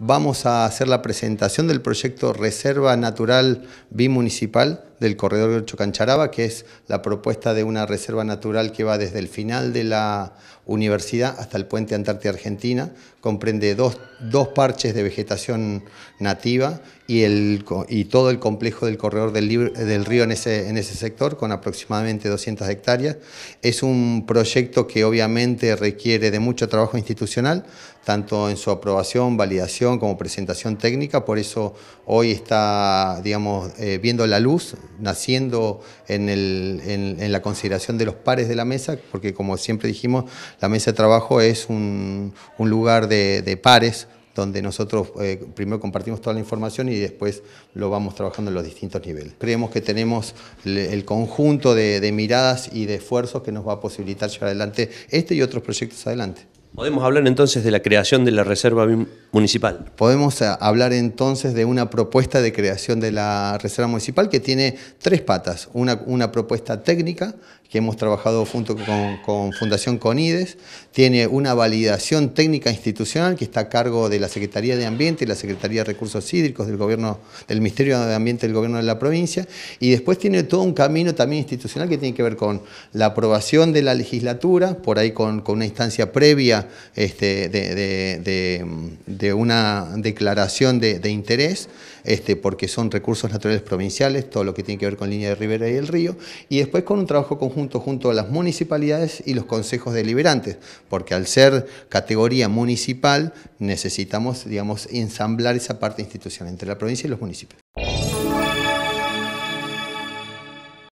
vamos a hacer la presentación del proyecto Reserva Natural Bimunicipal del corredor Chocancharaba, que es la propuesta de una reserva natural que va desde el final de la universidad hasta el puente Antártida Argentina. Comprende dos, parches de vegetación nativa y, el, y, todo el complejo del corredor del, río en ese, en ese sector, con aproximadamente 200 hectáreas. Es un proyecto que obviamente requiere de mucho trabajo institucional, tanto en su aprobación, validación como presentación técnica, por eso hoy está, digamos, eh, viendo la luz, naciendo en, la consideración de los pares de la mesa, porque como siempre dijimos, la mesa de trabajo es un, lugar de, pares, donde nosotros eh, primero compartimos toda la información y después lo vamos trabajando en los distintos niveles. Creemos que tenemos el conjunto de, de, miradas y de esfuerzos que nos va a posibilitar llevar adelante este y otros proyectos adelante. Podemos hablar entonces de la creación de la Reserva municipal. Podemos eh, hablar entonces de una propuesta de creación de la Reserva Municipal que tiene tres patas. Una, propuesta técnica que hemos trabajado junto con, Fundación Conides, tiene una validación técnica institucional que está a cargo de la Secretaría de Ambiente y la Secretaría de Recursos Hídricos del, gobierno, del Ministerio de Ambiente del Gobierno de la provincia, y después tiene todo un camino también institucional que tiene que ver con la aprobación de la legislatura, por ahí con, una instancia previa este, de eh, una declaración de, de interés, este, porque son recursos naturales provinciales, todo lo que tiene que ver con línea de ribera y el río, y después con un trabajo conjunto junto a las municipalidades y los consejos deliberantes, porque al ser categoría municipal necesitamos, digamos, ensamblar esa parte institucional entre la provincia y los municipios.